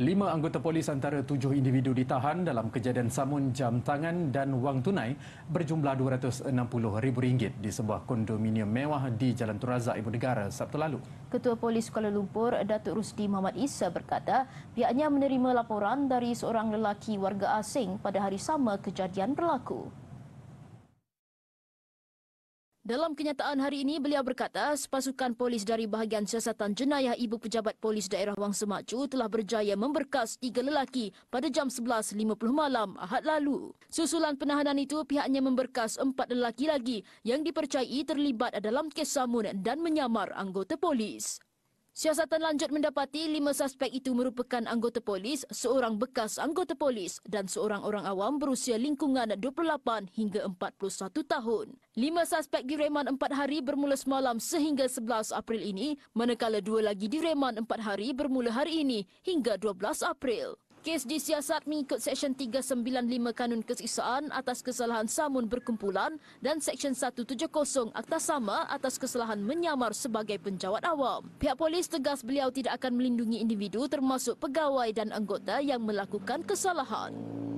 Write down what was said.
Lima anggota polis antara tujuh individu ditahan dalam kejadian samun jam tangan dan wang tunai berjumlah RM260,000 di sebuah kondominium mewah di Jalan Turazak Ibu Negara Sabtu lalu. Ketua Polis Kuala Lumpur, Datuk Rusdi Muhammad Isa berkata pihaknya menerima laporan dari seorang lelaki warga asing pada hari sama kejadian berlaku. Dalam kenyataan hari ini, beliau berkata sepasukan polis dari bahagian siasatan jenayah ibu pejabat polis daerah Wang Semacu telah berjaya memberkas tiga lelaki pada jam 11.50 malam ahad lalu. Susulan penahanan itu pihaknya memberkas empat lelaki lagi yang dipercayai terlibat dalam kes samun dan menyamar anggota polis. Siasatan lanjut mendapati lima suspek itu merupakan anggota polis, seorang bekas anggota polis dan seorang orang awam berusia lingkungan 28 hingga 41 tahun. Lima suspek direman empat hari bermula semalam sehingga 11 April ini, manakala dua lagi direman empat hari bermula hari ini hingga 12 April. Kes disiasat mengikut Seksyen 395 Kanun Kesiksaan atas kesalahan samun berkumpulan dan Seksyen 170 Akta Sama atas kesalahan menyamar sebagai penjawat awam. Pihak polis tegas beliau tidak akan melindungi individu termasuk pegawai dan anggota yang melakukan kesalahan. Kesalahan.